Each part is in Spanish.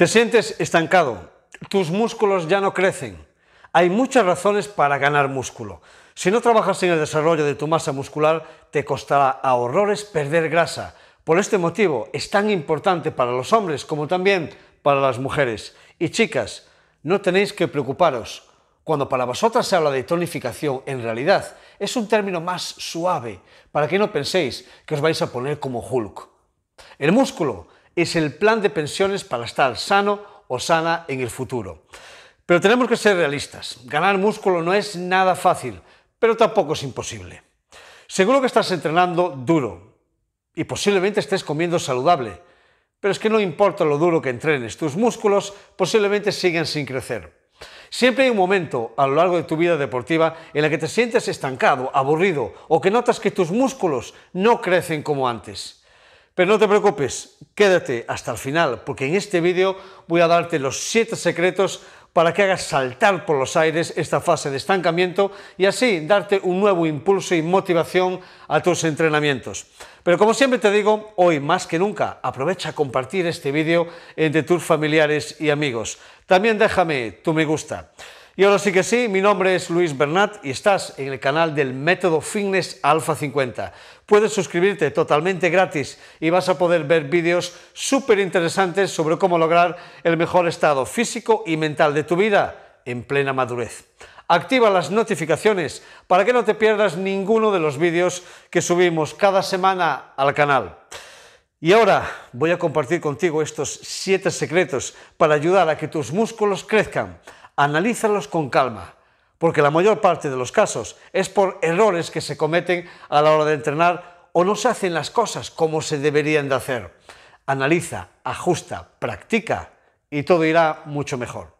Te sientes estancado, tus músculos ya no crecen. Hay muchas razones para ganar músculo. Si no trabajas en el desarrollo de tu masa muscular, te costará a horrores perder grasa. Por este motivo es tan importante para los hombres como también para las mujeres. Y chicas, no tenéis que preocuparos. Cuando para vosotras se habla de tonificación, en realidad es un término más suave, para que no penséis que os vais a poner como Hulk. El músculo es el plan de pensiones para estar sano o sana en el futuro. Pero tenemos que ser realistas. Ganar músculo no es nada fácil, pero tampoco es imposible. Seguro que estás entrenando duro y posiblemente estés comiendo saludable, pero es que no importa lo duro que entrenes, tus músculos posiblemente siguen sin crecer. Siempre hay un momento a lo largo de tu vida deportiva en el que te sientes estancado, aburrido o que notas que tus músculos no crecen como antes. Pero no te preocupes, quédate hasta el final, porque en este vídeo voy a darte los 7 secretos para que hagas saltar por los aires esta fase de estancamiento y así darte un nuevo impulso y motivación a tus entrenamientos. Pero como siempre te digo, hoy más que nunca, aprovecha a compartir este vídeo entre tus familiares y amigos. También déjame tu me gusta. Y ahora sí que sí, mi nombre es Luis Bernat y estás en el canal del Método Fitness Alfa 50. Puedes suscribirte totalmente gratis y vas a poder ver vídeos súper interesantes sobre cómo lograr el mejor estado físico y mental de tu vida en plena madurez. Activa las notificaciones para que no te pierdas ninguno de los vídeos que subimos cada semana al canal. Y ahora voy a compartir contigo estos 7 secretos para ayudar a que tus músculos crezcan analízalos con calma, porque la mayor parte de los casos es por errores que se cometen a la hora de entrenar o no se hacen las cosas como se deberían de hacer. Analiza, ajusta, practica y todo irá mucho mejor.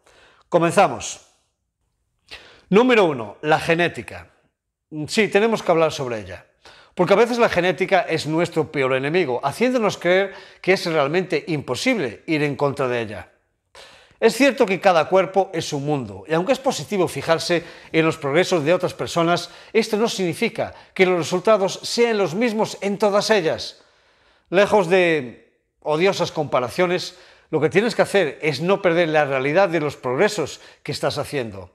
Comenzamos. Número 1. La genética. Sí, tenemos que hablar sobre ella. Porque a veces la genética es nuestro peor enemigo, haciéndonos creer que es realmente imposible ir en contra de ella. Es cierto que cada cuerpo es un mundo, y aunque es positivo fijarse en los progresos de otras personas, esto no significa que los resultados sean los mismos en todas ellas. Lejos de odiosas comparaciones, lo que tienes que hacer es no perder la realidad de los progresos que estás haciendo.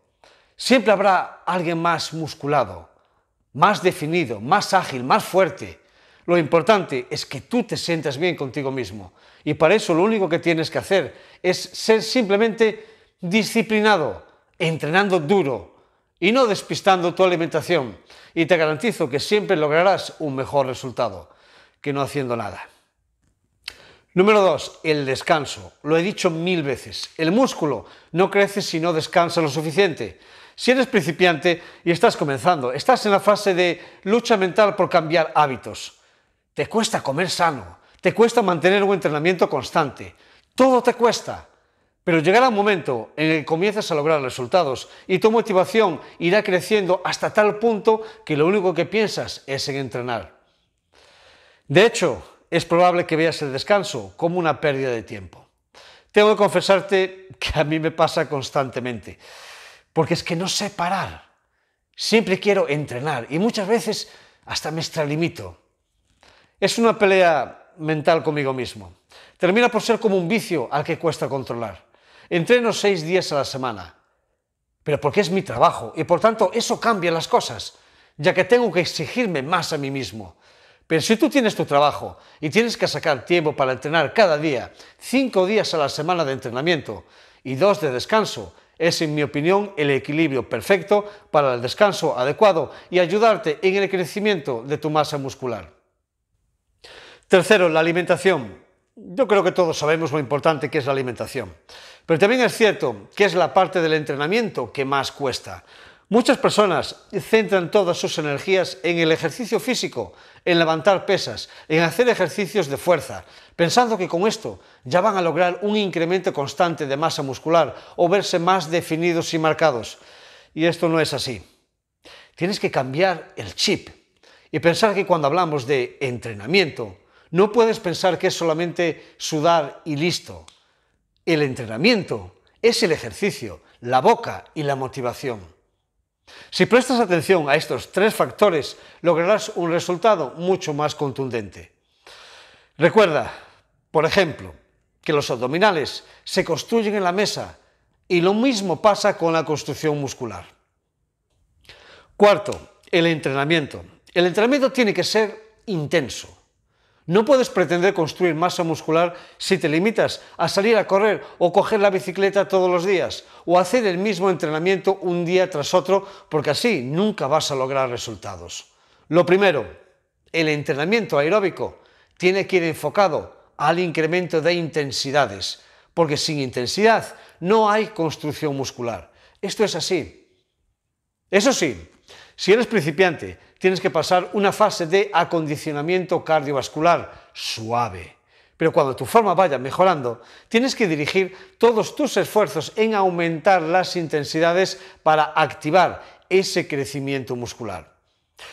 Siempre habrá alguien más musculado, más definido, más ágil, más fuerte. Lo importante es que tú te sientas bien contigo mismo y para eso lo único que tienes que hacer es ser simplemente disciplinado, entrenando duro y no despistando tu alimentación. Y te garantizo que siempre lograrás un mejor resultado que no haciendo nada. Número 2. El descanso. Lo he dicho mil veces. El músculo no crece si no descansa lo suficiente. Si eres principiante y estás comenzando, estás en la fase de lucha mental por cambiar hábitos. Te cuesta comer sano, te cuesta mantener un entrenamiento constante. Todo te cuesta. Pero llegará un momento en el que comienzas a lograr resultados y tu motivación irá creciendo hasta tal punto que lo único que piensas es en entrenar. De hecho, es probable que veas el descanso como una pérdida de tiempo. Tengo que confesarte que a mí me pasa constantemente, porque es que no sé parar. Siempre quiero entrenar y muchas veces hasta me extralimito. Es una pelea mental conmigo mismo. Termina por ser como un vicio al que cuesta controlar. Entreno seis días a la semana, pero porque es mi trabajo y por tanto eso cambia las cosas, ya que tengo que exigirme más a mí mismo. Pero si tú tienes tu trabajo y tienes que sacar tiempo para entrenar cada día, cinco días a la semana de entrenamiento y dos de descanso, es en mi opinión el equilibrio perfecto para el descanso adecuado y ayudarte en el crecimiento de tu masa muscular. Tercero, la alimentación. Yo creo que todos sabemos lo importante que es la alimentación. Pero también es cierto que es la parte del entrenamiento que más cuesta. Muchas personas centran todas sus energías en el ejercicio físico, en levantar pesas, en hacer ejercicios de fuerza, pensando que con esto ya van a lograr un incremento constante de masa muscular o verse más definidos y marcados. Y esto no es así. Tienes que cambiar el chip y pensar que cuando hablamos de entrenamiento, no puedes pensar que es solamente sudar y listo. El entrenamiento es el ejercicio, la boca y la motivación. Si prestas atención a estos tres factores, lograrás un resultado mucho más contundente. Recuerda, por ejemplo, que los abdominales se construyen en la mesa y lo mismo pasa con la construcción muscular. Cuarto, el entrenamiento. El entrenamiento tiene que ser intenso. No puedes pretender construir masa muscular si te limitas a salir a correr o coger la bicicleta todos los días o hacer el mismo entrenamiento un día tras otro porque así nunca vas a lograr resultados. Lo primero, el entrenamiento aeróbico tiene que ir enfocado al incremento de intensidades porque sin intensidad no hay construcción muscular. Esto es así. Eso sí, si eres principiante tienes que pasar una fase de acondicionamiento cardiovascular suave. Pero cuando tu forma vaya mejorando, tienes que dirigir todos tus esfuerzos en aumentar las intensidades para activar ese crecimiento muscular.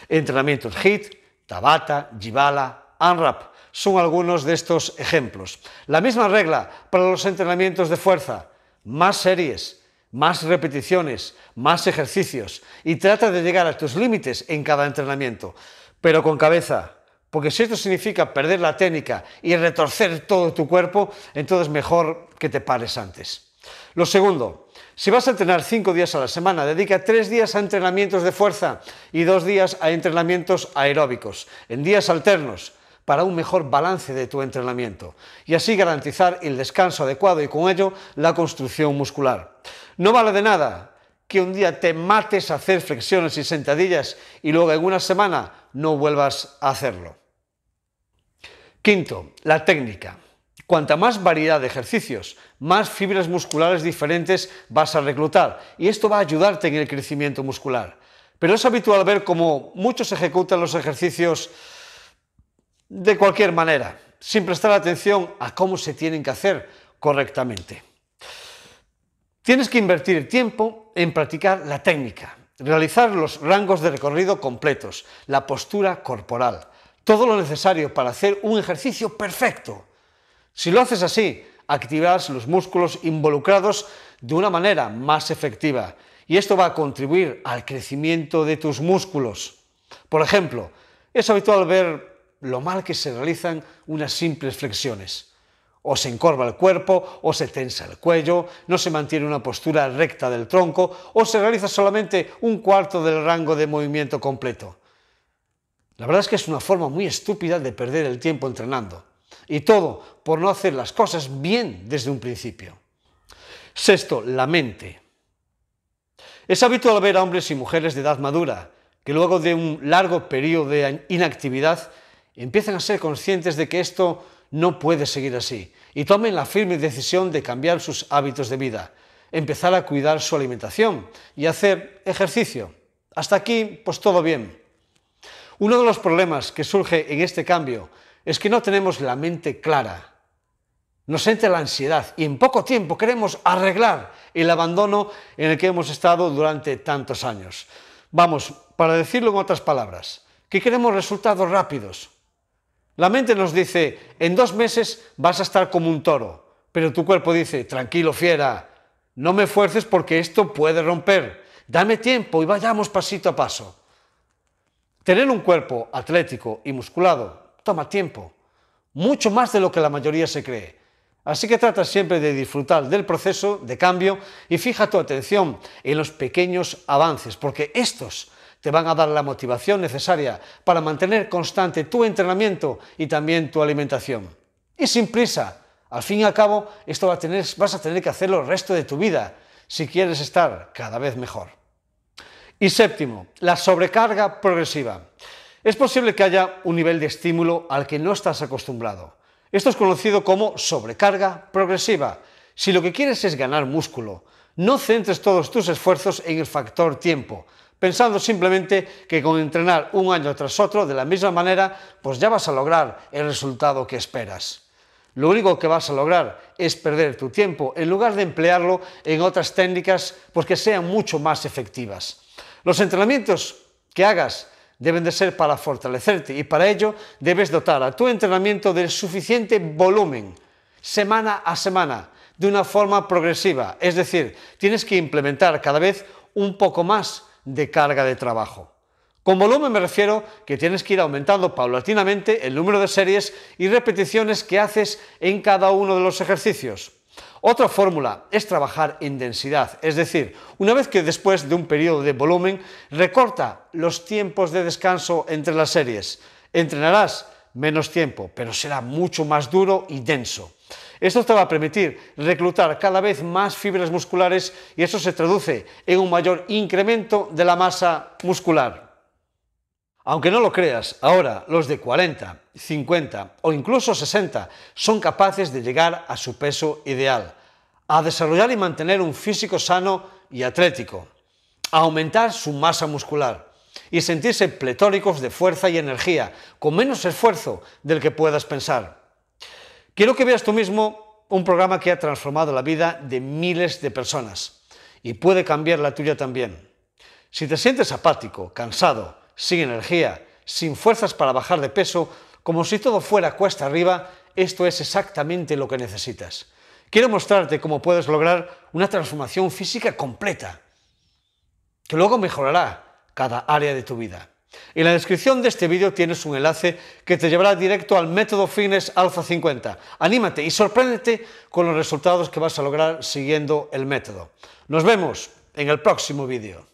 Entrenamientos HIIT, Tabata, Jibala, Unwrap son algunos de estos ejemplos. La misma regla para los entrenamientos de fuerza, más series, más repeticiones, más ejercicios y trata de llegar a tus límites en cada entrenamiento, pero con cabeza, porque si esto significa perder la técnica y retorcer todo tu cuerpo, entonces mejor que te pares antes. Lo segundo, si vas a entrenar cinco días a la semana, dedica tres días a entrenamientos de fuerza y dos días a entrenamientos aeróbicos, en días alternos para un mejor balance de tu entrenamiento y así garantizar el descanso adecuado y con ello la construcción muscular. No vale de nada que un día te mates a hacer flexiones y sentadillas y luego en una semana no vuelvas a hacerlo. Quinto, la técnica. Cuanta más variedad de ejercicios, más fibras musculares diferentes vas a reclutar y esto va a ayudarte en el crecimiento muscular. Pero es habitual ver cómo muchos ejecutan los ejercicios de cualquier manera, sin prestar atención a cómo se tienen que hacer correctamente. Tienes que invertir tiempo en practicar la técnica, realizar los rangos de recorrido completos, la postura corporal, todo lo necesario para hacer un ejercicio perfecto. Si lo haces así, activarás los músculos involucrados de una manera más efectiva y esto va a contribuir al crecimiento de tus músculos. Por ejemplo, es habitual ver lo mal que se realizan unas simples flexiones. O se encorva el cuerpo, o se tensa el cuello, no se mantiene una postura recta del tronco, o se realiza solamente un cuarto del rango de movimiento completo. La verdad es que es una forma muy estúpida de perder el tiempo entrenando. Y todo por no hacer las cosas bien desde un principio. Sexto, la mente. Es habitual ver a hombres y mujeres de edad madura que luego de un largo periodo de inactividad empiezan a ser conscientes de que esto no puede seguir así y tomen la firme decisión de cambiar sus hábitos de vida, empezar a cuidar su alimentación y hacer ejercicio. Hasta aquí, pues todo bien. Uno de los problemas que surge en este cambio es que no tenemos la mente clara. Nos entra la ansiedad y en poco tiempo queremos arreglar el abandono en el que hemos estado durante tantos años. Vamos, para decirlo en otras palabras, que queremos resultados rápidos, la mente nos dice, en dos meses vas a estar como un toro, pero tu cuerpo dice, tranquilo, fiera, no me fuerces porque esto puede romper, dame tiempo y vayamos pasito a paso. Tener un cuerpo atlético y musculado toma tiempo, mucho más de lo que la mayoría se cree. Así que trata siempre de disfrutar del proceso de cambio y fija tu atención en los pequeños avances, porque estos te van a dar la motivación necesaria para mantener constante tu entrenamiento y también tu alimentación. Y sin prisa, al fin y al cabo, esto vas a tener que hacerlo el resto de tu vida si quieres estar cada vez mejor. Y séptimo, la sobrecarga progresiva. Es posible que haya un nivel de estímulo al que no estás acostumbrado. Esto es conocido como sobrecarga progresiva. Si lo que quieres es ganar músculo, no centres todos tus esfuerzos en el factor tiempo, pensando simplemente que con entrenar un año tras otro de la misma manera, pues ya vas a lograr el resultado que esperas. Lo único que vas a lograr es perder tu tiempo en lugar de emplearlo en otras técnicas porque que sean mucho más efectivas. Los entrenamientos que hagas deben de ser para fortalecerte y para ello debes dotar a tu entrenamiento del suficiente volumen semana a semana de una forma progresiva. Es decir, tienes que implementar cada vez un poco más de carga de trabajo. Con volumen me refiero que tienes que ir aumentando paulatinamente el número de series y repeticiones que haces en cada uno de los ejercicios. Otra fórmula es trabajar en densidad, es decir, una vez que después de un periodo de volumen recorta los tiempos de descanso entre las series, entrenarás menos tiempo, pero será mucho más duro y denso. Esto te va a permitir reclutar cada vez más fibras musculares y eso se traduce en un mayor incremento de la masa muscular. Aunque no lo creas, ahora los de 40, 50 o incluso 60 son capaces de llegar a su peso ideal, a desarrollar y mantener un físico sano y atlético, a aumentar su masa muscular y sentirse pletóricos de fuerza y energía, con menos esfuerzo del que puedas pensar. Quiero que veas tú mismo un programa que ha transformado la vida de miles de personas y puede cambiar la tuya también. Si te sientes apático, cansado, sin energía, sin fuerzas para bajar de peso, como si todo fuera cuesta arriba, esto es exactamente lo que necesitas. Quiero mostrarte cómo puedes lograr una transformación física completa, que luego mejorará cada área de tu vida. En la descripción de este vídeo tienes un enlace que te llevará directo al método fines Alpha 50. Anímate y sorpréndete con los resultados que vas a lograr siguiendo el método. Nos vemos en el próximo vídeo.